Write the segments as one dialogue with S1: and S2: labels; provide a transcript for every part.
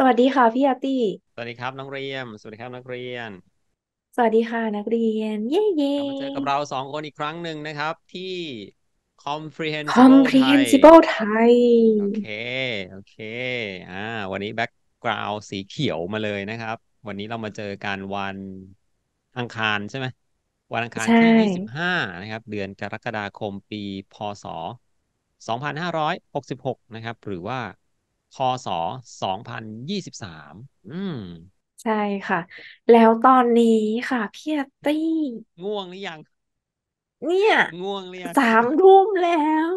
S1: สวัสดีค่ะพี่อาตี้
S2: สวัสดีครับ น้องเรียมสวัสดีครับนักเรียน
S1: สวัสดีค่ะนักเรียน เย้เย้กลับมาเจอกั
S2: บเราสองคนอีกครั้งหนึ่งนะครับที่ comprehensible
S1: Thai o ไทยโอเค
S2: โอเคอ่า วันนี้แบ็กกราวสีเขียวมาเลยนะครับ วันนี้เรามาเจอกันวันอังคาร ใช่ไหม วันอังคารใชที่ยี่สิบห้านะครับ เดือนกรกฎาคมปี พศสองพันห้าร้อยหกสิบหกนะครับ หรือว่าคศสองพันยี่สิบสาม อืม
S1: ใช่ค่ะ แล้วตอนนี้ค่ะพี่อตี้ ง่วงหรือยัง เนี่ยง่วงหรือยังสามทุ่มแล้ว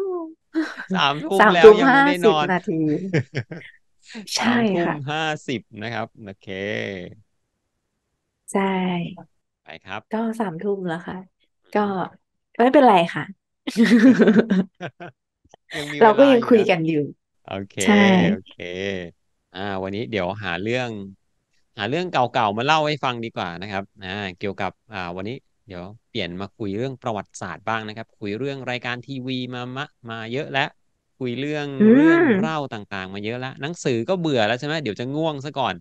S1: สามทุ่มแล้วยังไม่ได้นอนนาที ใช่สามทุ่มค่ะ
S2: ห้าสิบนะครับ โอเค
S1: ใช่ไปครับ ก็สามทุ่มแล้วค่ะ ก็ไม่เป็นไรค่ะ
S2: เราก็ยังคุยกันอยู่โอเคใช่โอเค อ่า วันนี้เดี๋ยวหาเรื่องหาเรื่องเก่าๆมาเล่าให้ฟังดีกว่านะครับอ่าเกี่ยวกับ อ่า วันนี้เดี๋ยวเปลี่ยนมาคุยเรื่องประวัติศาสตร์บ้างนะครับ คุยเรื่องรายการทีวีมามะมาเยอะแล้วคุยเรื่องเรื่องเล่าต่างๆ มาเยอะแล้วหนังสือก็เบื่อแล้วใช่ไหมเดี๋ยวจะง่วงซะก่อน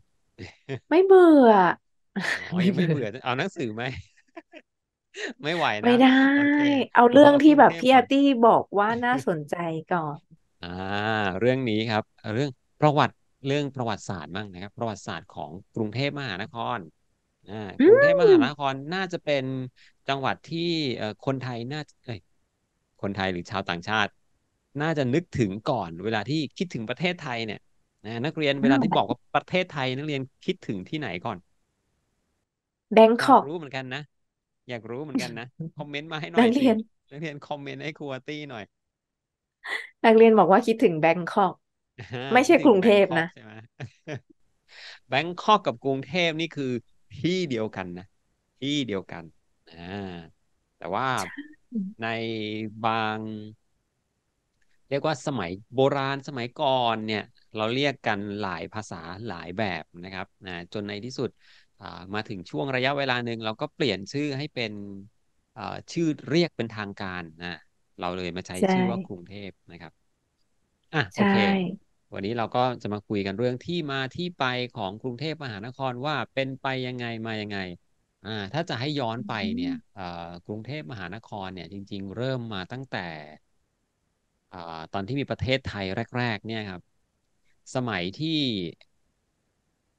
S1: ไม่เบื่อ
S2: ออไม่ยไม่เบื่อเอาหนังสือไหมไม่ไหวไม่ได
S1: ้โอเคเอาเรื่องที่แบบพี่อาร์ตี้บอกว่าน่าสนใจก่อน
S2: อ่าเรื่องนี้ครับเรื่องประวัติเรื่องประวัติศาสตร์บ้างนะครับประวัติศาสตร์ของกรุงเทพมหานครอ่ากรุงเทพมหานครน่าจะเป็นจังหวัดที่เอ่อคนไทยน่าเอ้ยคนไทยหรือชาวต่างชาติ น่าจะนึกถึงก่อนเวลาที่คิดถึงประเทศไทยเนี่ยนะนักเรียนเวลาที่บอกว่าประเทศไทย นักเรียนคิดถึงที่ไหนก่อนแบงคอยากรู้เหมือนกันนะอยากรู้เหมือนกันนะคอมเมนต์มาให้หน่นอยสิเรียน นักเรียนคอมเมนต์ให้ครูอาตี้หน่อย
S1: นักเรียนบอกว่าคิดถึงแบงคอกไม่ใช่กรุงเทพนะ
S2: แบงคอกกับกรุงเทพนี่คือที่เดียวกันนะที่เดียวกันอ่าแต่ว่าในบาง เรียกว่าสมัยโบราณ สมัยก่อนเนี่ย เราเรียกกันหลายภาษาหลายแบบนะครับนะจนในที่สุดมาถึงช่วงระยะเวลาหนึ่งเราก็เปลี่ยนชื่อให้เป็นชื่อเรียกเป็นทางการนะเราเลยมาใช้ชื่อว่ากรุงเทพนะครับอ่ะโอเค วันนี้เราก็จะมาคุยกันเรื่องที่มาที่ไปของกรุงเทพมหานครว่าเป็นไปยังไงมายังไง อ่า ถ้าจะให้ย้อนไปเนี่ยกรุงเทพมหานครเนี่ย จริง ๆ เริ่มมาตั้งแต่ตอนที่มีประเทศไทยแรก ๆ เนี่ยครับ สมัยที่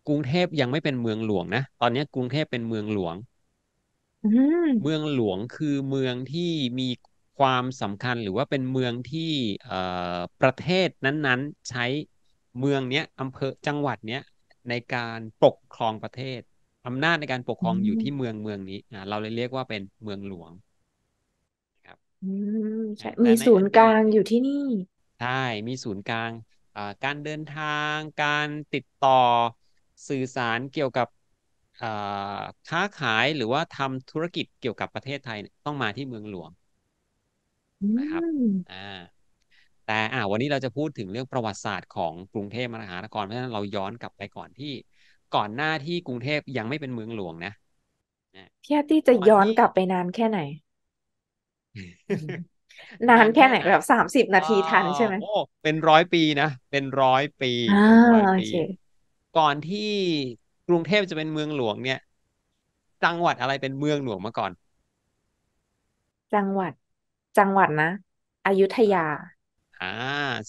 S2: กรุงเทพยังไม่เป็นเมืองหลวงนะตอนนี้กรุงเทพเป็นเมืองหลวง เมืองหลวงคือเมืองที่มีความสำคัญหรือว่าเป็นเมืองที่ประเทศนั้น ๆ ใช้เมืองเนี้ยอำเภอจังหวัดเนี้ยในการปกครองประเทศอำนาจในการปกครองอยู่ที่เมืองเมืองนี้เราเลยเรียกว่าเป็นเมืองหลวง
S1: ครับมีศูนย์กลางอยู่ที่นี่
S2: ใช่มีศูนย์กลางการเดินทางการติดต่อสื่อสารเกี่ยวกับค้าขายหรือว่าทำธุรกิจเกี่ยวกับประเทศไทย ต้องมาที่เมืองหลวงนะครับอ่า แต่ อ่า วันนี้เราจะพูดถึงเรื่องประวัติศาสตร์ของกรุงเทพมหานคร เพราะฉะนั้น เราย้อนกลับไปก่อนที่ ก่อนหน้าที่กรุงเทพยังไม่เป็นเมืองหลวงนะ
S1: พี่อาท์ตี่จะย้อนกลับไปนานแค่ไหน นานแค่ไหนแบบสามสิบนาทีทันใช่ไหมโอ้
S2: เป็นร้อยปีนะ เป็นร้อยปีอ่าโอเคก่อนที่กรุงเทพจะเป็นเมืองหลวงเนี่ย จังหวัดอะไรเป็นเมืองหลวงมาก่อน
S1: จังหวัดจังหวัดนะ อยุธยา
S2: อ่า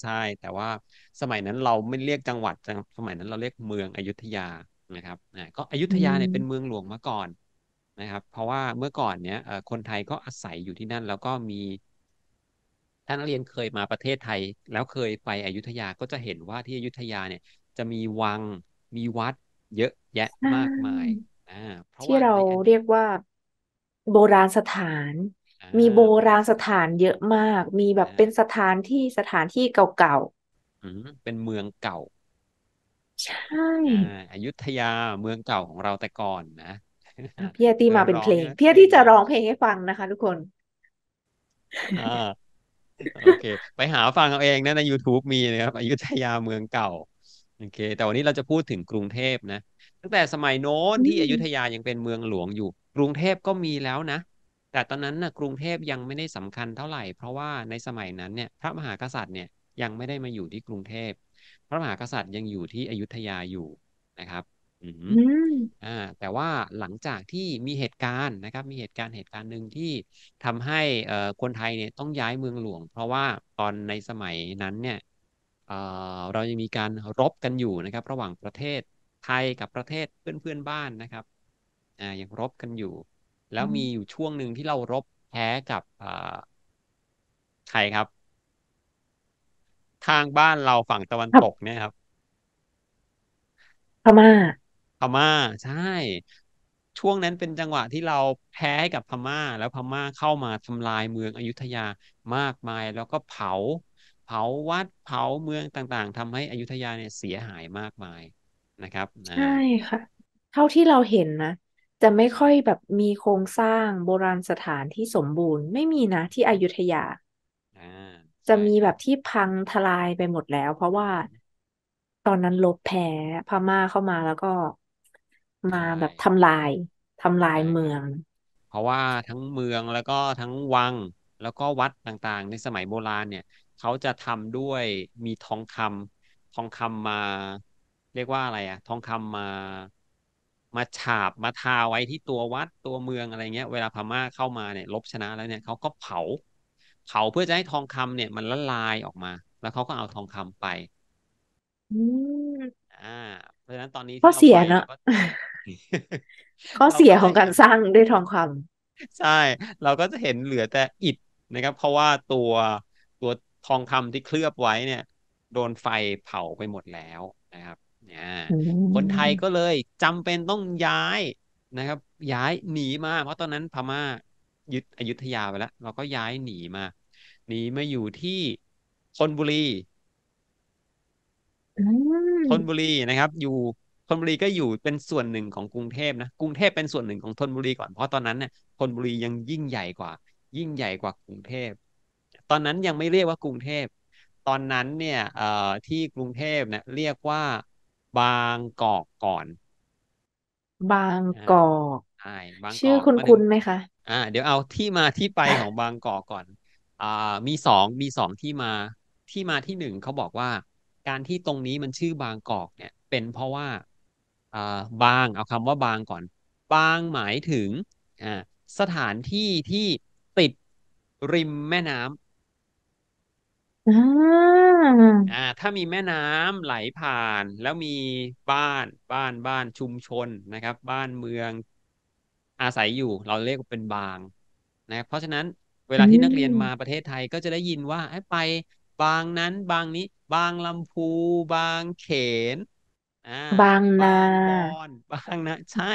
S2: ใช่แต่ว่าสมัยนั้นเราไม่เรียกจังหวัดจังสมัยนั้นเราเรียกเมืองอยุธยานะครับอ่าก็อยุธยาเนี่ยเป็นเมืองหลวงมาก่อนนะครับ เพราะว่าเมื่อก่อนเนี้ยเอ่อคนไทยก็อาศัยอยู่ที่นั่นแล้วก็มีถ้านเรียนเคยมาประเทศไทย แล้วเคยไปอยุธยาก็จะเห็นว่าที่อยุธยาเนี่ย จะมีวังมีวัดเยอะแยะมากมายอ่าเพรา
S1: ะที่ว่าเรานีเรียกว่าโบราณสถานมีโบราณสถานเยอะมาก มีแบบเป็นสถานที่สถานที่เก่า
S2: อืมเป็นเมืองเก่า
S1: ๆใช่อ่
S2: าอยุธยาเมืองเก่าของเราแต่ก่อนนะ
S1: เพี่อารตี่มาเป็นเพลง เพี่อารตี่จะร้องเพลงให้ฟังนะคะ ทุกคนโอ
S2: เค ไปหาฟังเอาเองนะ ใน YouTube มีนะครับอยุทยาเมืองเก่า โอเค แต่วันนี้เราจะพูดถึงกรุงเทพนะ ตั้งแต่สมัยโน้นที่อยุธยายังเป็นเมืองหลวงอยู่ กรุงเทพก็มีแล้วนะแต่ตอนนั้นนะ่ะกรุงเทพยังไม่ได้สำคัญเท่าไหร่ เพราะว่าในสมัยนั้นเนี่ยพระมหากษัตริย์เนี่ยยังไม่ได้มาอยู่ที่กรุงเทพพระมหากษัตริย์ยังอยู่ที่อยุธยาอยู่นะครับอ่าแต่ว่าหลังจากที่มีเหตุการณ์นะครับ มีเหตุการณ์เหตุการณ์หนึ่งที่ทำให้เอ่อคนไทยเนี่ยต้องย้ายเมืองหลวง เพราะว่าตอนในสมัยนั้นเนี่ยเอ่อเรายังมีการรบกันอยู่นะครับ ระหว่างประเทศไทยกับประเทศเพื่อนเพื่อนบ้านนะครับอ่ายังรบกันอยู่แล้วมีอยู่ช่วงหนึ่งที่เรารบแพ้กับใครครับทางบ้านเราฝั่งตะวันตกเนี่ยครับ พม่า พม่าใช่ ช่วงนั้นเป็นจังหวะที่เราแพ้ให้กับพม่า แล้วพม่าเข้ามาทำลายเมืองอยุธยามากมายแล้วก็เผา เผาวัดเผาเมืองต่างๆทำให้อยุธยาเนี่ยเสียหายมากมายนะครับใช่
S1: ค่ะเท่าที่เราเห็นนะจะไม่ค่อยแบบมีโครงสร้างโบราณสถานที่สมบูรณ์ ไม่มีนะที่อยุธยาจะมีแบบที่พังทลายไปหมดแล้ว เพราะว่าตอนนั้นลบแพ้พม่าเข้ามาแล้วก็มาแบบทำลายทำลายเมือง
S2: เพราะว่าทั้งเมืองแล้วก็ทั้งวังแล้วก็วัดต่างๆ ในสมัยโบราณเนี่ยเขาจะทำด้วยมีทองคำทองคำมา เรียกว่าอะไรอะทองคำมามาฉาบมาทาไว้ที่ตัววัดตัวเมืองอะไรเงี้ยเวลาพม่าเข้ามาเนี่ยลบชนะแล้วเนี่ยเขาก็เผาเผาเพื่อจะให้ทองคำเนี่ยมันละลายออกมา แล้วเขาก็เอาทองคำไปอ่า เพราะฉะนั้นตอนนี้ก็เสียเนาะ
S1: ก็เสียของการสร้างด้วยทองค
S2: ำ ใช่ เราก็จะเห็นเหลือแต่อิฐนะครับ เพราะว่าตัวตัวทองคำที่เคลือบไว้เนี่ย โดนไฟเผาไปหมดแล้ว นะครับคนไทยก็เลยจำเป็นต้องย้ายนะครับ ย้ายหนีมาเพราะตอนนั้นพม่ายึดอยุธยาไปแล้วเราก็ย้ายหนีมาหนีมาอยู่ที่ชนบุรีชนบุรีนะครับ อยู่ชนบุรีก็อยู่เป็นส่วนหนึ่งของกรุงเทพนะ กรุงเทพเป็นส่วนหนึ่งของชนบุรีก่อนเพราะตอนนั้นเนี่ยชนบุรียังยิ่งใหญ่กว่า ยิ่งใหญ่กว่ากรุงเทพตอนนั้นยังไม่เรียกว่ากรุงเทพ ตอนนั้นเนี่ยที่กรุงเทพเนี่ยเรียกว่าบางกอกก่อน
S1: บางกอกใช
S2: ่บางชื่กอคุณคุณงไหมคะ อ่า เดี๋ยวเอาที่มาที่ไปของบางกอกก่อนอ่ามีสองมีสองที่มาที่มาที่หนึ่งเขาบอกว่า การที่ตรงนี้มันชื่อบางกอกเนี่ย เป็นเพราะว่าอ่าบางเอาคำว่าบางก่อน บางหมายถึงอ่าสถานที่ที่ติดริมแม่น้ำ
S1: อ่าอ
S2: ่า ถ้ามีแม่น้ำไหลผ่านแล้วมีบ้าน บ้าน บ้านชุมชนนะครับ บ้านเมืองอาศัยอยู่ เราเรียกว่าเป็นบางนะครับเพราะฉะนั้น เวลาที่นักเรียนมาประเทศไทยก็จะได้ยินว่าไปบางนั้นบางนี้ บางลำพู บางเขน
S1: อ่าบางนา บางบอน
S2: บางนะใช่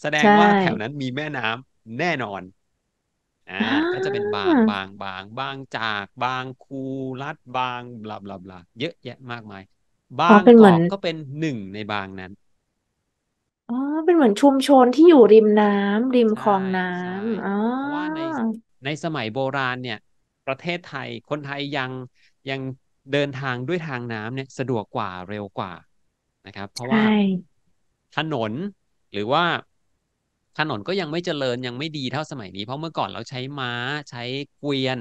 S2: แสดงใชว่าแถวนั้นมีแม่น้ำแน่นอนอ่าก็จะเป็นบางบางบางบางจากบางคูรัดบางบลาบลาบลาเยอะแยะมากมายบางกอนก็เป็นหนึ่งในบางนั้น
S1: อ๋อเป็นเหมือนชุมชนที่อยู่ริมน้ำริมคลองน้ำอ๋อเพราะว่าใน
S2: ในสมัยโบราณเนี่ย ประเทศไทยคนไทยยังยังเดินทางด้วยทางน้ำเนี่ยสะดวกกว่าเร็วกว่านะครับ เพราะว่าถนนหรือว่าถนนก็ยังไม่เจริญยังไม่ดีเท่าสมัยนี้เพราะเมื่อก่อนเราใช้ม้าใช้เกวียน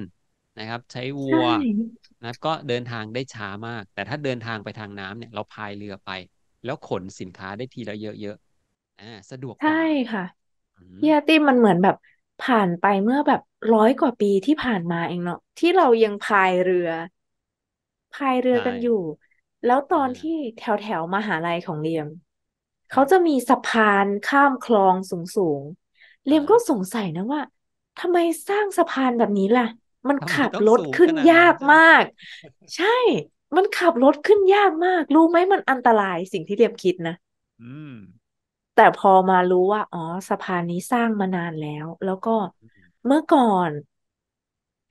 S2: นะครับ ใช้วัวนะก็เดินทางได้ช้ามาก แต่ถ้าเดินทางไปทางน้ำเนี่ย เราพายเรือไป แล้วขนสินค้าได้ทีละเยอะๆอ่าสะดวก
S1: ใช่ค่ะเฮียตีมันเหมือนแบบผ่านไปเมื่อแบบร้อยกว่าปีที่ผ่านมาเองเนาะที่เรายังพายเรือพายเรือกันอยู่ แล้วตอนที่แถวแถวมหาลัยของเรียมเขาจะมีสะพานข้ามคลองสูงๆเรียมก็สงสัยนะว่าทำไมสร้างสะพานแบบนี้ล่ะ มันขับรถขึ้นยากมาก ใช่ มันขับรถขึ้นยากมาก รู้ไหมมันอันตรายสิ่งที่เรียมคิดนะแต่พอมารู้ว่า อ๋อ สะพานนี้สร้างมานานแล้ว แล้วก็เมื่อก่อน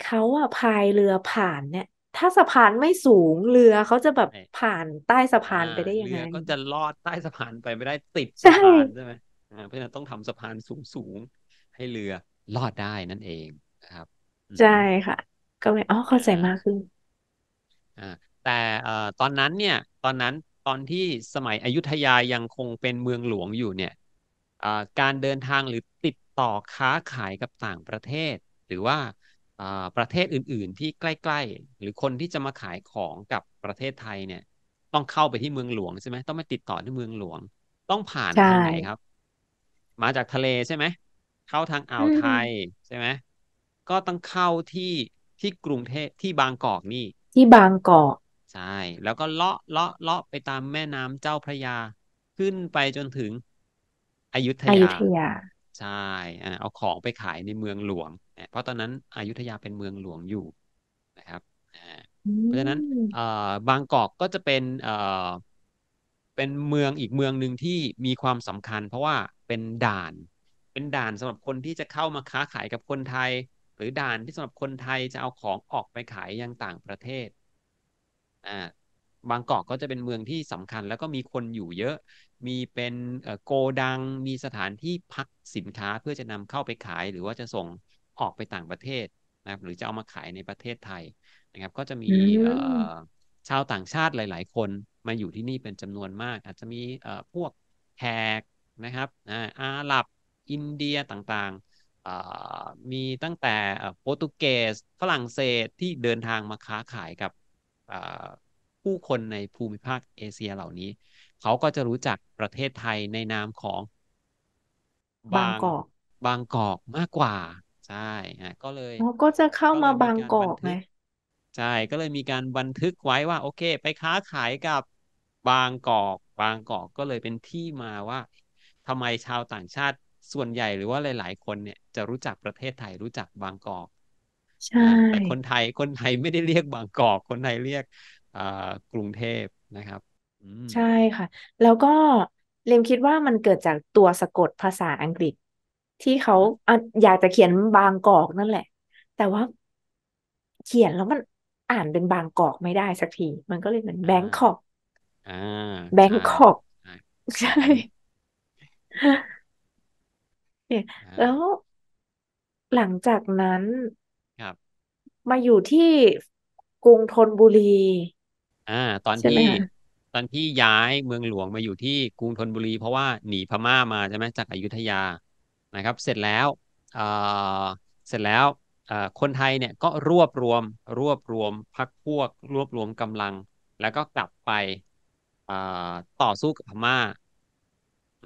S1: เขาอะพายเรือผ่านเนี่ยถ้าสะพานไม่สูงเรือเขาจะแบบผ่านใต้สะพานไปได้ยังไงก็
S2: จะลอดใต้สะพานไปไม่ได้ติดสะพานใช่ไหมเพราะฉะนั้นต้องทำสะพานสูงสูงให้เรือ ลอดได้นั่นเองนะครับ
S1: ใช่ค่ะ ก็เลยอ๋อเข้าใจมากขึ้น
S2: อแต่ตอนนั้นเนี่ย ตอนนั้นตอนที่สมัยอยุธยายังคงเป็นเมืองหลวงอยู่เนี่ยการเดินทางหรือติดต่อค้าขายกับต่างประเทศ หรือว่าประเทศอื่นๆที่ใกล้ๆ หรือคนที่จะมาขายของกับประเทศไทยเนี่ย ต้องเข้าไปที่เมืองหลวงใช่ไหมต้องมปติดต่อที่เมืองหลวง ต้องผ่านทางไหนครับ มาจากทะเลใช่ไหมเข้าทางอ่าวไทยใช่ไหมก็ต้องเข้าที่ที่กรุงเทพที่บางกอกนี่
S1: ที่บางกอก
S2: ใช่ แล้วก็เลาะเลาะเลาะไปตามแม่น้ำเจ้าพระยา ขึ้นไปจนถึงอยุธยาอยุธยาใช่เอาของไปขายในเมืองหลวงเพราะตอนนั้นอยุธยาเป็นเมืองหลวงอยู่นะครับ เพราะฉะนั้นบางกอกก็จะเป็นเป็นเมืองอีกเมืองหนึ่งที่มีความสำคัญ เพราะว่าเป็นด่าน เป็นด่านสำหรับคนที่จะเข้ามาค้าขายกับคนไทย หรือด่านที่สำหรับคนไทยจะเอาของออกไปขายยังต่างประเทศอ่าบางกอกก็จะเป็นเมืองที่สำคัญ แล้วก็มีคนอยู่เยอะ มีเป็นโกดังมีสถานที่พักสินค้าเพื่อจะนำเข้าไปขายหรือว่าจะส่งออกไปต่างประเทศนะครับหรือจะเอามาขายในประเทศไทยนะครับก็จะมีชาวต่างชาติหลาย ๆ คนมาอยู่ที่นี่เป็นจำนวนมาก อาจจะมีพวกแขกนะครับอาหรับอินเดียต่างๆ มีตั้งแต่โปรตุเกสฝรั่งเศสที่เดินทางมาค้าขายกับผู้คนในภูมิภาคเอเชียเหล่านี้ เขาก็จะรู้จักประเทศไทยในนามของบางกอกบาง
S1: กอกมากกว่า
S2: ใช่ฮะก็เลย
S1: ก็จะเข้าก็เลมายบาังการกอันกไงทึก
S2: ใช่ ก็เลยมีการบันทึกไว้ว่า โอเค ไปค้าขายกับบางกอกบางกอกก็เลยเป็นที่มาว่าทำไมชาวต่างชาติส่วนใหญ่หรือว่าหลาย ๆ คนเนี่ยจะรู้จักประเทศไทยรู้จักบางกอก
S1: ใช่ะ่แต่คน
S2: ไทยคนไทยไม่ได้เรียกบางกอก คนไทยเรียกอ่ากรุงเทพนะครับอืมใช่ค่ะ
S1: แล้วก็เรมคิดว่ามันเกิดจากตัวสะกดภาษาอังกฤษที่เขาอยากจะเขียนบางกอกนั่นแหละ แต่ว่าเขียนแล้วมัน อ่านเป็นบางกอกไม่ได้สักที มันก็เลยเหมือนแบงคอกแบงคอก ใช่ แล้วหลังจากนั้น มาอยู่ที่กรุงธนบุรี
S2: อ่า ตอนที่ตอนที่ย้ายเมืองหลวงมาอยู่ที่กรุงธนบุรีเพราะว่าหนีพม่ามาใช่ไหมจากอยุธยานะครับเสร็จแล้วเสร็จแล้วคนไทยเนี่ยก็รวบรวมรวบรวมพักพวกรวบรวมกำลัง แล้วก็กลับไปต่อสู้กับพม่า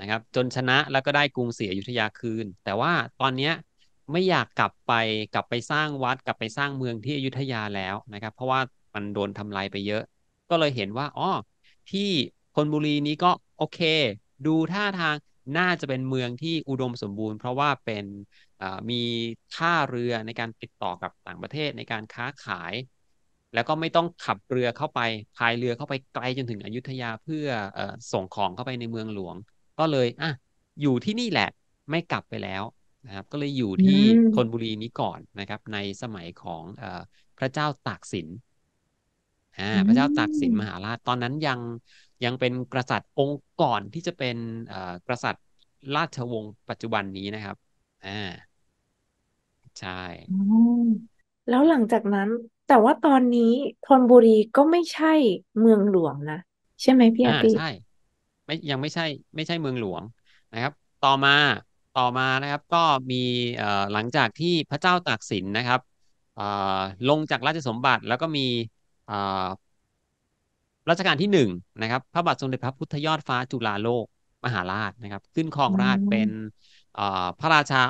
S2: นะครับจนชนะแล้วก็ได้กรุงศรีอยุธยาคืน แต่ว่าตอนนี้ไม่อยากกลับไปกลับไปสร้างวัด กลับไปสร้างเมืองที่อยุธยาแล้วนะครับเพราะว่ามันโดนทำลายไปเยอะ ก็เลยเห็นว่าอ๋อที่คนบุรีนี้ก็โอเคดูท่าทางน่าจะเป็นเมืองที่อุดมสมบูรณ์ เพราะว่าเป็นมีท่าเรือในการติดต่อกับต่างประเทศในการค้าขาย แล้วก็ไม่ต้องขับเรือเข้าไปพายเรือเข้าไปไกลจนถึงอยุธยาเพื่ออส่งของเข้าไปในเมืองหลวง ก็เลยอ่ะอยู่ที่นี่แหละไม่กลับไปแล้วนะครับก็เลยอยู่ที่ธนบุรีนี้ก่อนนะครับ ในสมัยของอพระเจ้าตากสินพระเจ้าตากสินมหาราชตอนนั้นยังยังเป็นกษัตริย์องค์ก่อนที่จะเป็นกษัตริย์ราชวงศ์ปัจจุบันนี้นะครับอ่าใช่
S1: แล้วหลังจากนั้น แต่ว่าตอนนี้ธนบุรีก็ไม่ใช่เมืองหลวงนะ ใช่ไหมพี่อาทิตยใช่
S2: ไม่ยังไม่ใช่ ไม่ใช่เมืองหลวงนะครับ ต่อมาต่อมานะครับก็มีหลังจากที่พระเจ้าตากสินนะครับลงจากราชสมบัติแล้วก็มีรัชกาลที่หนึ่งนะครับ พระบาทสมเด็จพระพุทธยอดฟ้าจุฬาโลกมหาราชนะครับ ขึ้นครองราชเป็นพระราชา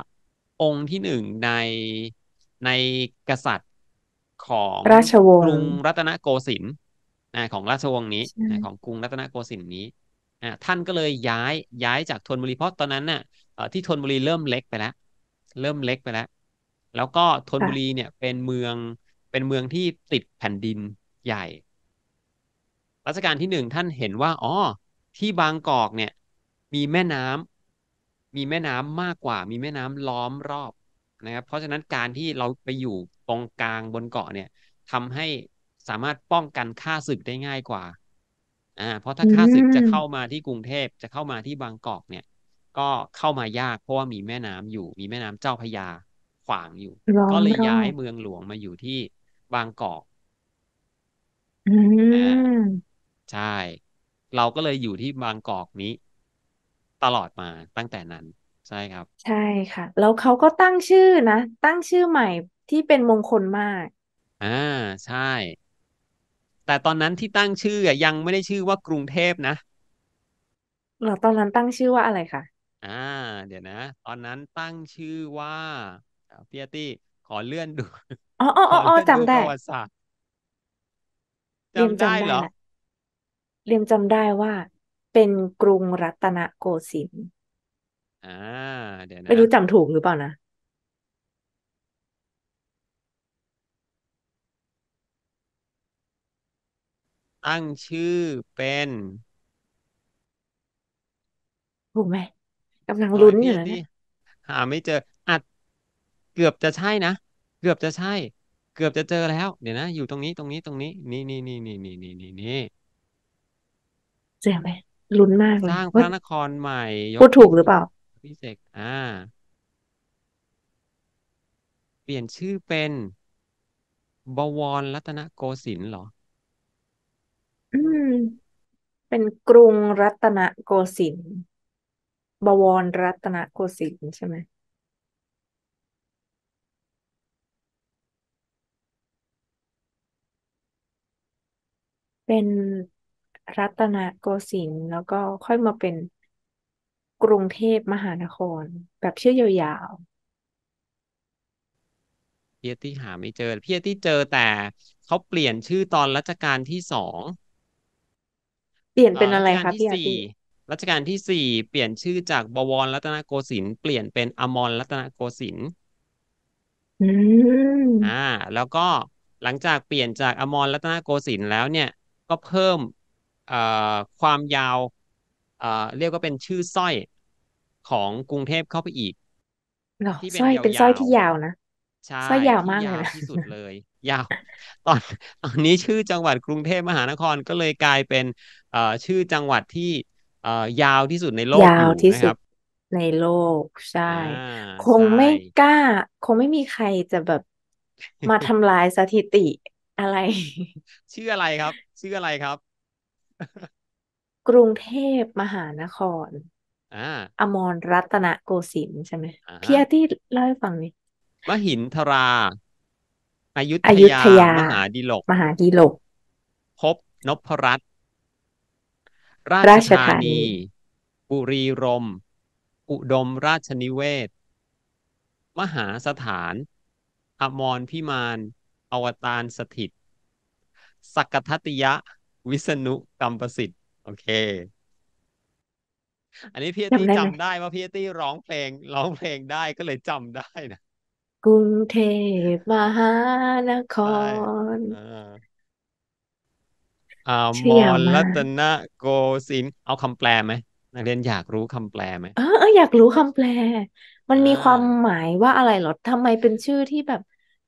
S2: องค์ที่หนึ่งในในกษัตริย์ของราชวงศ์กรุงรัตนโกสินทร์ของราชวงศ์นี้ของกรุงรัตนโกสินทร์นี้ท่านก็เลยย้ายย้ายจากทนบุรีเพราะตอนนั้นน่ะที่ทนบุรีเริ่มเล็กไปแล้วเริ่มเล็กไปแล้ว แล้วก็ทนบุรีเนี่ยเป็นเมืองเป็นเมืองที่ติดแผ่นดินใหญ่รัชกาลที่หนึ่งท่านเห็นว่าอ๋อที่บางกอกเนี่ย มีแม่น้ำ มีแม่น้ำมากกว่า มีแม่น้ำล้อมรอบนะครับเพราะฉะนั้นการที่เราไปอยู่ตรงกลางบนเกาะเนี่ย ทำให้สามารถป้องกันค่าศึกได้ง่ายกว่าอ่าเพราะถ้าค่าศึกจะเข้ามาที่กรุงเทพจะเข้ามาที่บางกอกเนี่ย ก็เข้ามายากเพราะว่ามีแม่น้ำอยู่ มีแม่น้ำเจ้าพยาขวางอยู่ก็เลยย้ายเมืองหลวงมาอยู่ที่บางกอก
S1: อือม
S2: ใช่ เราก็เลยอยู่ที่บางกอกนี้ ตลอดมาตั้งแต่นั้น ใช่ครับ
S1: ใช่ค่ะแล้วเขาก็ตั้งชื่อนะตั้งชื่อใหม่ที่เป็นมงคลมาก
S2: อ่าใช่ แต่ตอนนั้นที่ตั้งชื่ออยังไม่ได้ชื่อว่ากรุงเทพนะ
S1: เราตอนนั้นตั้งชื่อว่าอะไรคะ
S2: อ่า เดี๋ยวนะ ตอนนั้นตั้งชื่อว่าเอปียตี้ขอเลื่อนดู
S1: อ๋ออ๋อขอ๋อเลื่อนดูจำได้ระวัติศาสตร์เรียมจำได้เหรได้อเรียมจำได้ว่าเป็นกรุงรัตนโกสินทร์
S2: อ่าเดี๋ยวไม่รู้จำ
S1: ถูกหรือเปล่านะ
S2: ตั้งชื่อเป็น
S1: ถูกไหมกำลังลุ้นอยู่นะเนี่ย
S2: หาไม่เจออัดเกือบจะใช่นะ เกือบจะใช่เกือบจะเจอแล้ว เดี๋ยวนะ อยู่ตรงนี้ ตรงนี้ ตรงนี้ นี่นี่นี่นี่นี่นี่นี่นี่
S1: เจีงไปลุ้นมากเลยสร้างพระนครใหม่ยพูกดถูกหรือเปล่า
S2: พี่เสกอ่า เปลี่ยนชื่อเป็น บวรรัตนโกสินทร์เหรอ
S1: อืม เป็นกรุงรัตนโกสินทร์บวรรัตนโกสินทร์ใช่ไหมเป็นรัตนโกสินทร์แล้วก็ค่อยมาเป็นกรุงเทพมหานคร แบบชื่อยาว
S2: เพียตี้หาไม่เจอเพียตี้เจอแต่เขาเปลี่ยนชื่อตอนรัชกาลที่สอง
S1: เปลี่ยนเอป็นรัอะไรชกาลคะที่พี่อาสี่
S2: รัชกาลที่สี่เปลี่ยนชื่อจากบวรรัตนโกสินทร์เปลี่ยนเป็นอมรรัตนโกสินทร์อ่า แล้วก็หลังจากเปลี่ยนจากอมรรัตนโกสินทร์แล้วเนี่ยก็เพิ่มความยาวเรียกว่าเป็นชื่อสร้อยของกรุงเทพเข้าไปอีก
S1: ที่เป็นสร้อยเป็นสร้อยที่ยาวนะ
S2: ใช่สร้อยยาวมาก เลยที่สุดเลยยาว ตอนตอนนี้ชื่อจังหวัดกรุงเทพมหานคร ก็เลยกลายเป็นชื่อจังหวัดที่ยาวที่สุดในโลกยาวที่สุด
S1: ในโลกใช่ คงไม่กล้า คงไม่มีใครจะแบบมาทำลายสถิติอะไร
S2: ชื่ออะไรครับ ชื่ออะไรครับ
S1: กรุงเทพมหานครอ่าอมรรัตนโกสินทร์ใช่ไหมอ่าพี่อาตี่เล่าให้ฟังนี่
S2: มหินทราอยุอธยุยาทยา มหาดิลก มหาดีลก พบนพรัตน
S1: ราราชธาานีน
S2: ีบุรีรม อุดมราชนิเวศ มหาสถาน อมรพิมานอวตารสถิตสักทัติยะ วิษณุกรรมประสิทธิ์ โอเค อันนี้พี่ตี้จำได้ว่าพี่ตี้ร้องเพลง ร้องเพลงได้ก็เลยจำได้นะ
S1: กรุงเทพมหานคร
S2: อ่าเชื่มออรัาตนนโกสิน เอาคำแปลไหมนักเรียนอยากรู้คำแปลไหมเอ
S1: อเอออยากรู้คำแปลมันมีความหมายว่าอะไรหรอทำไมเป็นชื่อที่แบบ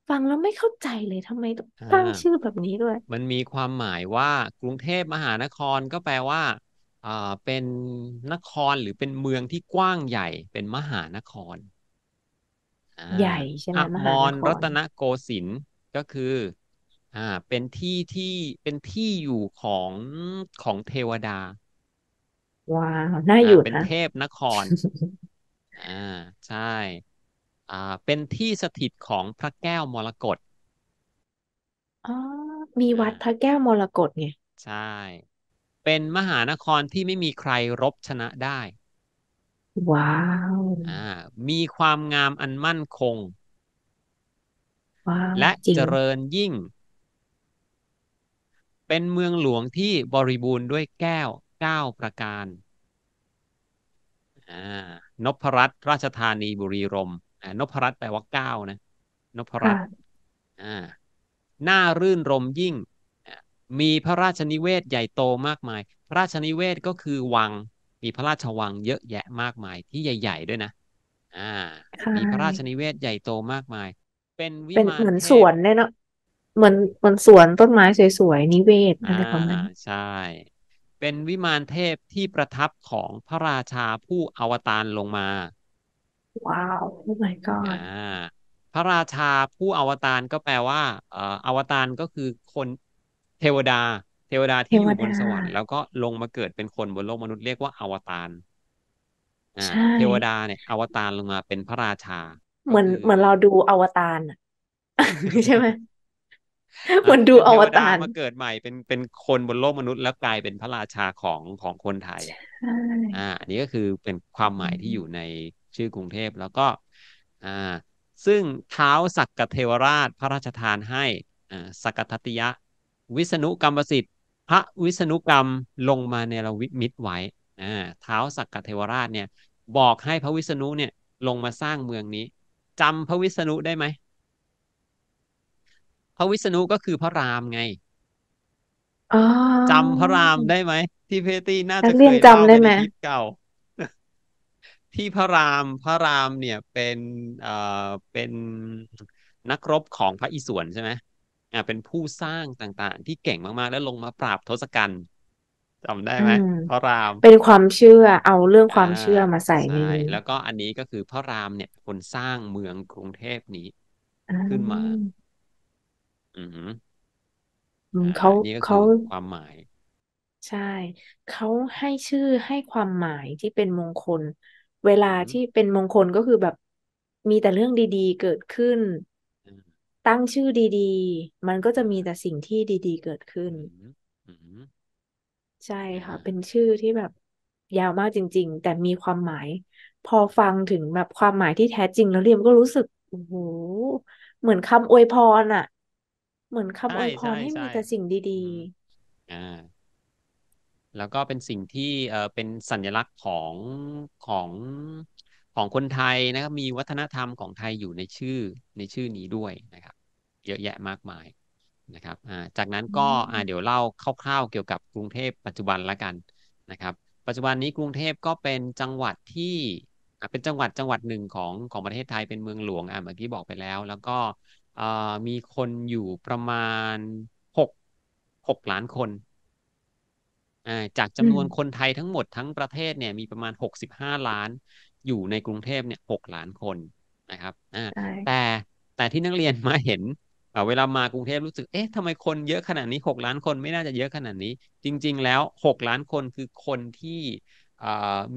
S1: ฟังแล้วไม่เข้าใจเลยทำไมตตั้งชื่อแบบนี้ด้วย
S2: มันมีความหมายว่า กรุงเทพมหานครก็แปลว่าอ่า เป็นนครหรือเป็นเมืองที่กว้างใหญ่เป็นมหานครใหญ่ ใช่ไหมมหานครรัตนโกสินทร์ก็คือ อ่า เป็นที่ที่เป็นที่อยู่ของของเทวดา
S1: ว้าว น่าอยู่นะ เป็นเทพนคร
S2: อ่า ใช่เป็นที่สถิตของพระแก้วมรกต
S1: อ๋อ มีวัดพระแก้วมรกตไง
S2: ใช่ เป็นมหานครที่ไม่มีใครรบชนะได้
S1: ว้าว อ
S2: ่า มีความงามอันมั่นคง
S1: ว้าวและจริเจร
S2: ิญยิ่ง เป็นเมืองหลวงที่บริบูรณ์ด้วยแก้วเก้าประการอ่านพรัตน์ราชธานีบุรีรมย์อ่านพรัตน์แปลว่าเก้านะนพรัตน์อ่าหน้ารื่นรมยิ่ง มีพระราชนิเวศใหญ่โตมากมาย พระราชนิเวศก็คือวังมีพระราชวังเยอะแยะมากมาย ที่ใหญ่ ๆ ด้วยนะ อ่า มีพระราชนิเวศใหญ่โตมากมาย เป็นวิมานเหมือนส
S1: วนเยเนาะเหมือนเหมือนสวนต้นไม้สวยๆนิเวศอะไรประมาณนั้
S2: นใช่ เป็นวิมานเทพที่ประทับของพระราชาผู้อวตารลงมา
S1: ว้าวโอ้ my อ่า
S2: god พระราชาผู้อวตารก็แปลว่าเอ่ออวตารก็คือคนเทวดา เทวดาเทที่อวยู่บนดสวรรค์แล้วก็ลงมาเกิดเป็นคนบนโลกมนุษย์เรียกว่าอวตารอ่าเทวดาเนี่ยอวตารลงมา เป็นพระราชา
S1: เหมือนเหมือนเราดูอวตารอะใช่ไหมเหมือนดูเป็นอเทววตาารมาเก
S2: ิดใหม่เป็นเป็นคนบนโลกมนุษย์แล้วกลายเป็นพระราชาของของคนไทย อ่าอันนี้ก็คือเป็นความหมายที่อยู่ในชื่อกรุงเทพแล้วก็อ่าซึ่งเท้าสักกเทวราช พระราชทานให้อ่าสักกทติยะวิษณุกรรมสิทธิ์พระวิษณุกรรมลงมาในระวิมิตไว้อ่าเท้าสักกเทวราชเนี่ย บอกให้พระวิษณุเนี่ยลงมาสร้างเมืองนี้จำพระวิษณุได้ไหมพระวิษณุก็คือพระรามไง
S1: จำพระราม
S2: ได้ไหมที่เพตี้น่าจะเคยเล่าในยุคเก่าที่พระรามพระรามเนี่ยเป็นเอ่อเป็นนักรบของพระอิศวรใช่ไหมอ่าเป็นผู้สร้างต่าง ๆ ที่เก่งมากๆแล้วลงมาปราบทศกัณฐ์จำได้ไหมพระรามเป็นควา
S1: มเชื่อเอาเรื่องความเชื่อมาใส่ใี่แ
S2: ล้วก็อันนี้ก็คือพระราม เนี่ยคนสร้างเมืองกรุงเทพนี้ ขึ้นมาอือเขาเขาความหมาย
S1: ใช่ เขาให้ชื่อให้ความหมายที่เป็นมงคลเวลาที่เป็นมงคลก็คือแบบมีแต่เรื่องดีๆ เกิดขึ้น ตั้งชื่อดี ๆ มันก็จะมีแต่สิ่งที่ดีๆ เกิดขึ้นใช่ค่ะเป็นชื่อที่แบบยาวมากจริง ๆ แต่มีความหมายพอฟังถึงแบบความหมายที่แท้จริงแล้วเรียมก็รู้สึกโอ้โหเหมือนคำอวยพรอ่ะ เหมือนคำอวยพรให้มีแต่สิ่งดี
S2: ๆอ่าแล้วก็เป็นสิ่งที่เป็นสัญลักษณ์ของของของ คนไทยนะครับมีวัฒนธรรมของไทยอยู่ในชื่อในชื่อนี้ด้วยนะครับเยอะแยะมากมายนะครับจากนั้นก็เดี๋ยวเล่าคร่าวๆเกี่ยวกับกรุงเทพปัจจุบันละกันนะครับปัจจุบันนี้กรุงเทพก็เป็นจังหวัดที่เป็นจังหวัดจังหวัดหนึ่งของของประเทศไทยเป็นเมืองหลวงอ่าเมื่อกี้บอกไปแล้ว แล้วก็มีคนอยู่ประมาณ 6 6 ล้านคนจากจำนวนคนไทยทั้งหมดทั้งประเทศเนี่ยมีประมาณ 65 ล้าน อยู่ในกรุงเทพเนี่ย 6 ล้านคนนะครับ แต่แต่ที่นักเรียนมาเห็น เวลามากรุงเทพรู้สึก เอ๊ะทำไมคน เยอะขนาดนี้ 6 ล้านคนไม่น่าจะเยอะขนาดนี้ จริง ๆแล้ว 6 ล้านคนคือคนที่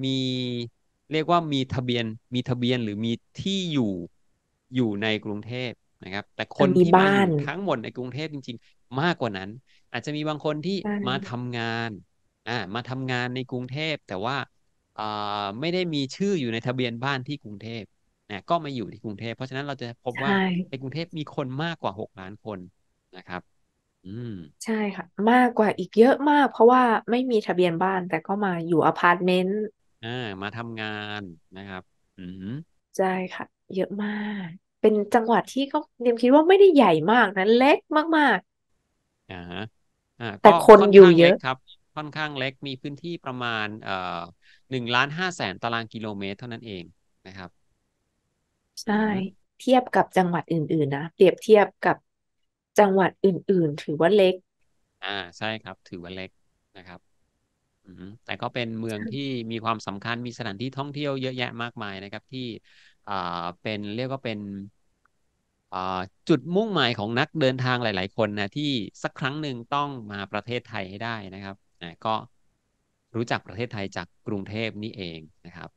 S2: มีเรียกว่ามีทะเบียน มีทะเบียนหรือมีที่อยู่อยู่ในกรุงเทพนะครับ แต่คนที่มาทั้งหมดในกรุงเทพจริง ๆ มากกว่านั้น อาจจะมีบางคนที่มาทำงานอ่ามาทำงานในกรุงเทพแต่ว่าอ่าไม่ได้มีชื่ออยู่ในทะเบียนบ้านที่กรุงเทพนะก็มาอยู่ที่กรุงเทพเพราะฉะนั้นเราจะพบว่าใช่ในกรุงเทพมีคนมากกว่าหกล้านคนนะครับ อืม
S1: ใช่ค่ะ มากกว่าอีกเยอะมาก เพราะว่าไม่มีทะเบียนบ้านแต่ก็มาอยู่อพาร์ตเมนต์
S2: อ่ามาทำงานนะครับ อืม
S1: ใช่ค่ะ เยอะมาก เป็นจังหวัดที่ก็เนียมคิดว่าไม่ได้ใหญ่มากนะเล็กมาก
S2: อ่าอ่าๆแต่คนค่อนยู่ข้างเยล็กอะครับค่อนข้างเล็กมีพื้นที่ประมาณหนึ่งล้านห้าแสนตารางกิโลเมตรเท่านั้นเองนะครับ
S1: ใช่เทียบกับจังหวัดอื่น ๆ นะเปรียบเทียบกับจังหวัดอื่น ๆ ถือว่าเล็ก
S2: อ่าใช่ครับถือว่าเล็กนะครับแต่ก็เป็นเมืองที่มีความสำคัญมีสถานที่ท่องเที่ยวเยอะแยะมากมายนะครับที่เป็นเรียกว่าเป็นจุดมุ่งหมายของนักเดินทางหลาย ๆคนนะที่สักครั้งหนึ่งต้องมาประเทศไทยให้ได้นะครับนะก็รู้จักประเทศไทยจากกรุงเทพนี่เองนะครับ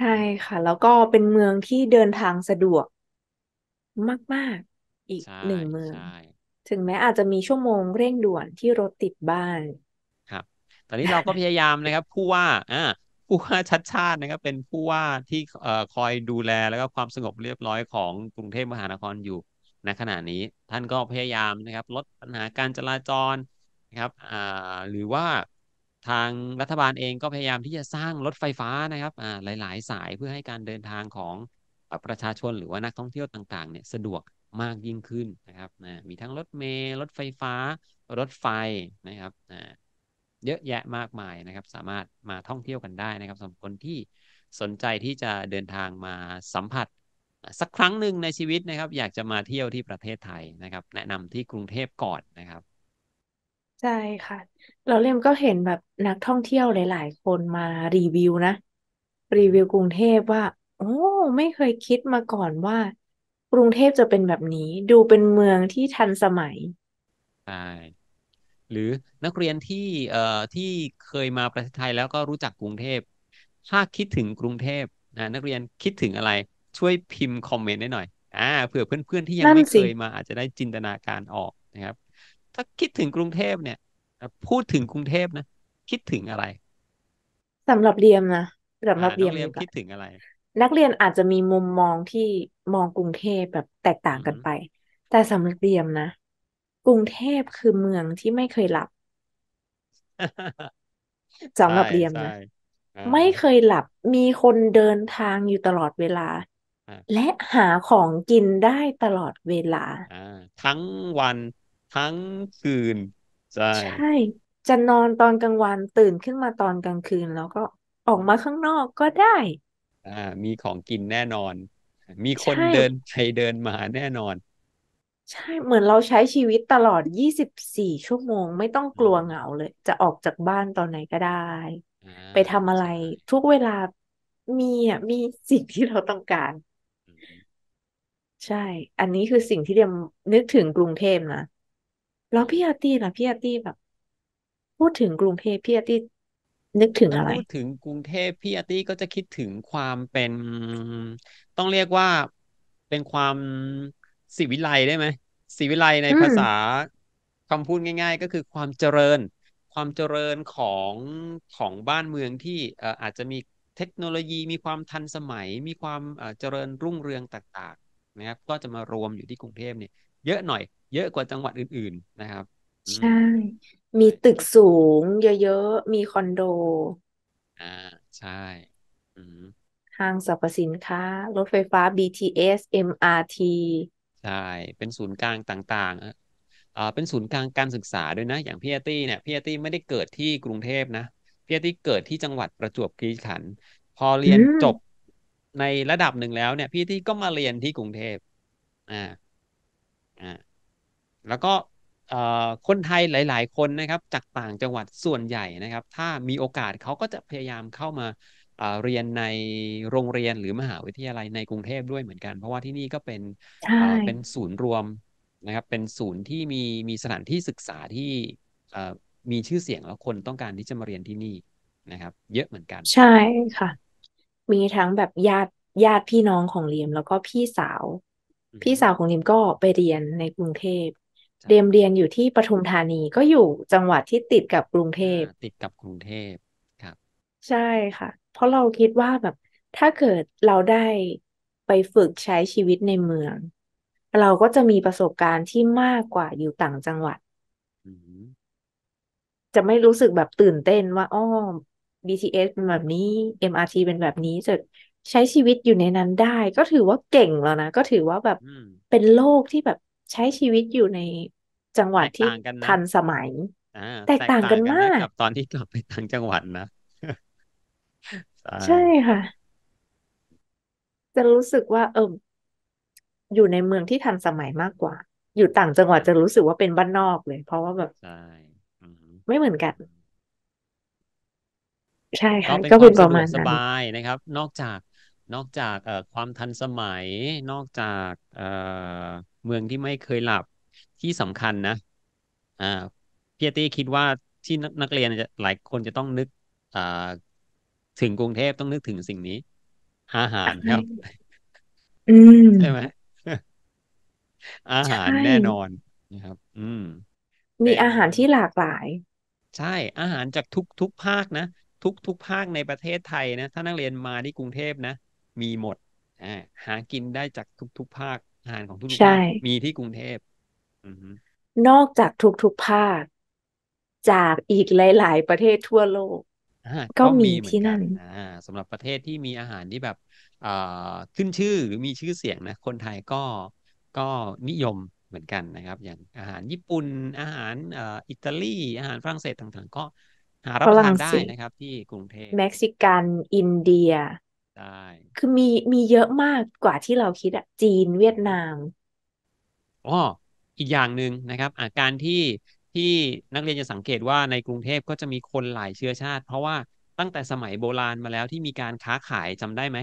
S1: ใช่ค่ะแล้วก็เป็นเมืองที่เดินทางสะดวกมาก ๆอีกหนึ่งเมืองถึงแม้อาจจะมีชั่วโมงเร่งด่วนที่รถติดบ้าง
S2: ครับ ตอนนี้เราก็พยายามนะครับ ผู้ว่าอ่าผู้ว่าชัดชาตินะครับ เป็นผู้ว่าที่เอ่อคอยดูแลแล้วก็ความสงบเรียบร้อยของกรุงเทพมหานครอยู่ ในขณะนี้ท่านก็พยายามนะครับลดปัญหาการจราจรนะครับ หรือว่าทางรัฐบาลเองก็พยายามที่จะสร้างรถไฟฟ้านะครับหลาย ๆ สายเพื่อให้การเดินทางของประชาชนหรือว่านักท่องเที่ยวต่างๆเนี่ยสะดวกมากยิ่งขึ้นนะครับนะมีทั้งรถเมล์รถไฟฟ้า รถไฟนะครับนะเยอะแยะมากมายนะครับ สามารถมาท่องเที่ยวกันได้นะครับสำหรับคนที่สนใจที่จะเดินทางมาสัมผัสสักครั้งหนึ่งในชีวิตนะครับ อยากจะมาเที่ยวที่ประเทศไทยนะครับ แนะนำที่กรุงเทพก่อนนะครับ
S1: ใช่ค่ะ เราเล่มก็เห็นแบบนักท่องเที่ยวหลาย ๆ คนมารีวิวนะ รีวิวกรุงเทพว่า โอ้ไม่เคยคิดมาก่อนว่า กรุงเทพจะเป็นแบบนี้ ดูเป็นเมืองที่ทันสมัย
S2: ใช่ หรือนักเรียนที่ เอ่อ ที่เคยมาประเทศไทยแล้วก็รู้จักกรุงเทพ ถ้าคิดถึงกรุงเทพนะนักเรียนคิดถึงอะไร ช่วยพิมพ์คอมเมนต์ได้หน่อย อ่าเผื่อเพื่อนๆที่ยังนั่นไม่เคิยมาอาจจะได้จินตนาการออกนะครับถ้าคิดถึงกรุงเทพเนี่ยพูดถึงกรุงเทพนะ คิดถึงอะไร
S1: สำหรับเรียมนะสำหรับเรียมคิดถึงอะไร นักเรียนอาจจะมีมุมมองที่มองกรุงเทพแบบแตกต่างกันไป แต่สำหรับเรียมนะกรุงเทพคือเมืองที่ไม่เคยหลับสำหรับเรียมนะ ไม่เคยหลับมีคนเดินทางอยู่ตลอดเวลา และหาของกินได้ตลอดเวลา
S2: ทั้งวันทั้งคืน ใช่ใช
S1: ่จะนอนตอนกลางวันตื่นขึ้นมาตอนกลางคืนแล้วก็ออกมาข้างนอกก็ได้
S2: อ่า มีของกินแน่นอน มีคนเดินไปเดินมาแน่นอน
S1: ใช่เหมือนเราใช้ชีวิตตลอด 24 ชั่วโมง ไม่ต้องกลัวเหงาเลย จะออกจากบ้านตอนไหนก็ได้ ไปทำอะไรทุกเวลามีอ่ะมีสิ่งที่เราต้องการ ใช่ อันนี้คือสิ่งที่เดียมนึกถึงกรุงเทพนะแล้วพี่อาร์ตี้ล่ะพี่อาร์ตี้แบบพูดถึงกรุงเทพพี่อาร์ตี้นึกถึงถ้าอะไรพูดถึงกรุง
S2: เทพพี่อาร์ตี้ก็จะคิดถึงความเป็นต้องเรียกว่าเป็นความศิวิไลได้ไหมศิวิไลในภาษาคำพูดง่าย ๆ ก็คือความเจริญ ความเจริญของของบ้านเมืองที่อาจจะมีเทคโนโลยีมีความทันสมัย มีความเจริญรุ่งเรืองต่างๆนะครับก็จะมารวมอยู่ที่กรุงเทพเนี่ยเยอะหน่อยเยอะกว่าจังหวัดอื่นๆนะครับ
S1: ใช่ มีตึกสูง เยอะๆมีคอนโด
S2: อ่าใช่อื
S1: มห้างสรรพสินค้า รถไฟฟ้า BTS MRT
S2: ใช่เป็นศูนย์กลางต่างๆอ่าเป็นศูนย์กลางการศึกษาด้วยนะ อย่างพี่แอตตี้เนี่ยพี่แอตตี้ไม่ได้เกิดที่กรุงเทพนะพี่แอตตี้เกิดที่จังหวัดประจวบคีรีขันธ์พอเรียนจบในระดับหนึ่งแล้ว เนี่ย พี่ตี้ก็มาเรียนที่กรุงเทพอ่าอ่าแล้วก็คนไทยหลาย ๆ คนนะครับ จากต่างจังหวัดส่วนใหญ่นะครับ ถ้ามีโอกาสเขาก็จะพยายามเข้ามาเรียนในโรงเรียนหรือมหาวิทยาลัยในกรุงเทพด้วยเหมือนกัน เพราะว่าที่นี่ก็เป็นเป็นศูนย์รวมนะครับ เป็นศูนย์ที่มีมีสถานที่ศึกษาที่มีชื่อเสียงแล้วคนต้องการที่จะมาเรียนที่นี่นะครับ เยอะเหมือนกันใช่
S1: ค่ะ มีทั้งแบบญาติญาติพี่น้องของเลียมแล้วก็พี่สาว พี่สาวของเลียมก็ไปเรียนในกรุงเทพเรียมเรียนอยู่ที่ปทุมธานีก็อยู่จังหวัดที่ติดกับกรุงเทพติดกับกรุงเทพครับ ใช่ค่ะเพราะเราคิดว่าแบบถ้าเกิดเราได้ไปฝึกใช้ชีวิตในเมือง เราก็จะมีประสบการณ์ที่มากกว่าอยู่ต่างจังหวัดจะไม่รู้สึกแบบตื่นเต้นว่า อ้อ BTS เป็นแบบนี้ MRT เป็นแบบนี้จะใช้ชีวิตอยู่ในนั้นได้ ก็ถือว่าเก่งแล้วนะก็ถือว่าแบบเป็นโลกที่แบบใช้ชีวิตอยู่ในจังหวัดที่งกันนะทันสมัย
S2: อ่าแตกแตต่างต่างกันกันมานะกกับ ตอนที่กลับไปต่างจังหวัดนะใช่ใช
S1: ่ค่ะ จะรู้สึกว่า เอออยู่ในเมืองที่ทันสมัยมากกว่า อยู่ต่างจังหวัดจะรู้สึกว่าเป็นบ้านนอกเลย เพราะว่าแบบช่ไม่เหมือนกัน ใช่ค่ะเปก็เป็วามนปสะระดวมาณสนั้นบา
S2: ยนะครับ นอกจาก นอกจากเอ่อความทันสมัยนอกจากเอ่อเมืองที่ไม่เคยหลับที่สำคัญนะอ่าพี่ตี้คิดว่าที่นักเรียน หลายคนจะต้องนึก อ่า ถึงกรุงเทพต้องนึกถึงสิ่งนี้ อาหารครับ
S1: อืมใช่ไหม
S2: อาหารแน่นอนนะครับ อืม
S1: มีอาหารที่หลากหลาย
S2: ใช่อาหารจากทุกทุกภาคนะ ทุกทุกภาคในประเทศไทยนะ ถ้านักเรียนมาที่กรุงเทพนะ มีหมดอ่าหากินได้จากทุกทุกภาคอาหารของทุกๆภาคมีที่กรุงเทพ
S1: นอกจากทุกๆภาคจากอีกหลายๆประเทศทั่วโลก
S2: ก็มีที่นั่นสำหรับประเทศที่มีอาหารที่แบบขึ้นชื่อหรือมีชื่อเสียงนะ คนไทยก็ก็นิยมเหมือนกันนะครับ อย่างอาหารญี่ปุ่นอาหารอิตาลีอาหารฝรั่งเศสต่างๆ ก็ หารับประทานได้นะครับ ที่กรุงเทพเม็กซิก
S1: ันอินเดียได้คือมีมีเยอะมากกว่าที่เราคิดอะจีนเวียดนาม
S2: อ๋ออีกอย่างหนึ่งนะครับอาการที่ที่นักเรียนจะสังเกตว่าในกรุงเทพก็จะมีคนหลายเชื้อชาติ เพราะว่าตั้งแต่สมัยโบราณมาแล้วที่มีการค้าขายจำได้ไหม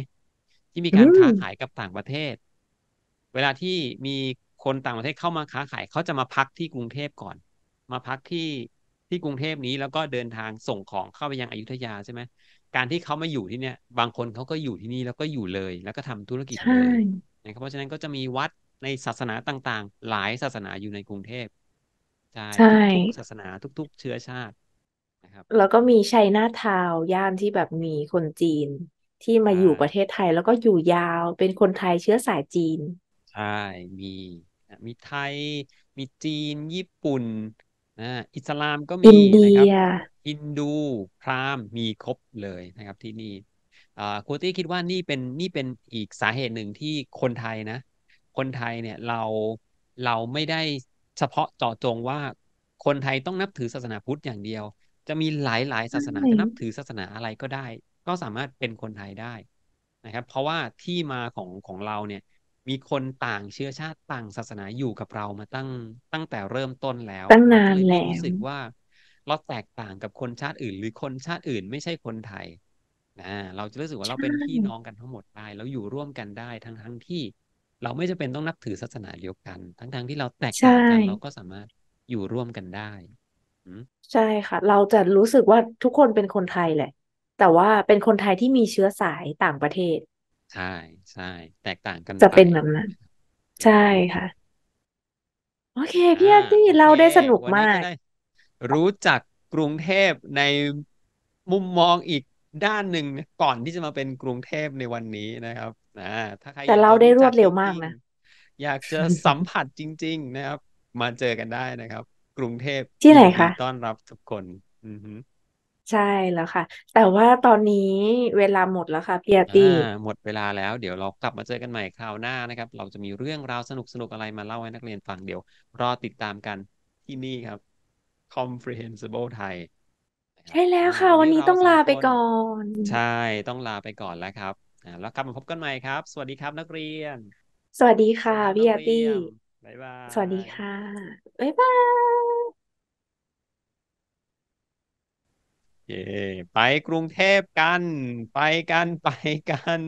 S2: ที่มีการค้าขายกับต่างประเทศ เวลาที่มีคนต่างประเทศเข้ามาค้าขายเขาจะมาพักที่กรุงเทพก่อน มาพักที่ที่กรุงเทพนี้แล้วก็เดินทางส่งของเข้าไปยังอยุธยาใช่ไหมการที่เขามาอยู่ที่เนี่ย บางคนเขาก็อยู่ที่นี่แล้วก็อยู่เลย แล้วก็ทำธุรกิจเลยนะครับเพราะฉะนั้นก็จะมีวัดในศาสนาต่างๆ หลายศาสนาอยู่ในกรุงเทพใช่ทุกศาสนาทุกๆเชื้อชาติ
S1: นะครับแล้วก็มีชัยนาทาวย่านที่แบบมีคนจีนที่มาอยู่ประเทศไทยแล้วก็อยู่ยาวเป็นคนไทยเชื้อสายจีน
S2: ใช่มีมีไทยมีจีนญี่ปุ่นอ่าอิสลามก็มีนะครับอินดูพราหมณ์มีครบเลยนะครับที่นี่อ่าครูตี้คิดว่านี่เป็นนี่เป็นอีกสาเหตุหนึ่งที่คนไทยนะ คนไทยเนี่ยเราเราไม่ได้เฉพาะเจาะจงว่าคนไทยต้องนับถือศาสนาพุทธอย่างเดียว จะมีหลายหลายศาสนาจะนับถือศาสนาอะไรก็ได้ก็สามารถเป็นคนไทยได้นะครับ เพราะว่าที่มาของของเราเนี่ยมีคนต่างเชื้อชาติต่างศาสนาอยู่กับเรามาตั้งตั้งแต่เริ่มต้นแล้วตั้งนานแล้วรู้สึกว่าเราแตกต่างกับคนชาติอื่น หรือคนชาติอื่น ไม่ใช่คนไทย นะเราจะรู้สึกว่าเราเป็นพี่น้องกันทั้งหมดได้เราอยู่ร่วมกันได้ทั้งทั้งที่เราไม่จะเป็นต้องนับถือศาสนาเดียวกัน ทั้งทั้งที่เราแตกต่างกันเราก็สามารถอยู่ร่วมกันได้
S1: ใช่ค่ะ เราจะรู้สึกว่าทุกคนเป็นคนไทยแหละ แต่ว่าเป็นคนไทยที่มีเชื้อสายต่างประเทศ
S2: ใช่ใช่แตกต่างกันจะเป็นแบบนั้น
S1: ใช่ค่ะโอเคพี่อาทตี้เราได้สนุกมาก
S2: รู้จักกรุงเทพในมุมมองอีกด้านหนึ่งก่อนที่จะมาเป็นกรุงเทพในวันนี้นะครับนะถ้าใครแต่เราได้ร
S1: วดเร็วมากนะ
S2: อยากจะสัมผัสจริงๆนะครับมาเจอกันได้นะครับ กรุงเทพที่ไหนคะต้อนรับทุกคน อือ
S1: ใช่แล้วค่ะ แต่ว่าตอนนี้เวลาหมดแล้วค่ะพียตีอ่า
S2: หมดเวลาแล้ว เดี๋ยวเรากลับมาเจอกันใหม่คราวหน้านะครับเราจะมีเรื่องราวสนุกสนุกอะไรมาเล่าให้นักเรียนฟังเดี๋ยว รอติดตามกันที่นี่ครับ comprehensible ไทย
S1: ใช่แล้วค่ะวันนี้ต้องลาไปก่อน ใช
S2: ่ต้องลาไปก่อนแล้วครับแล้วกลับมาพบกันใหม่ครับสวัสดีครับนักเรียน
S1: สวัสดีค่ะพี่อรตีบ๊ายบายสวัสดีค่ะบ๊ายบาย
S2: คไปกรุงเทพกัน
S1: ไปกัน ไปกัน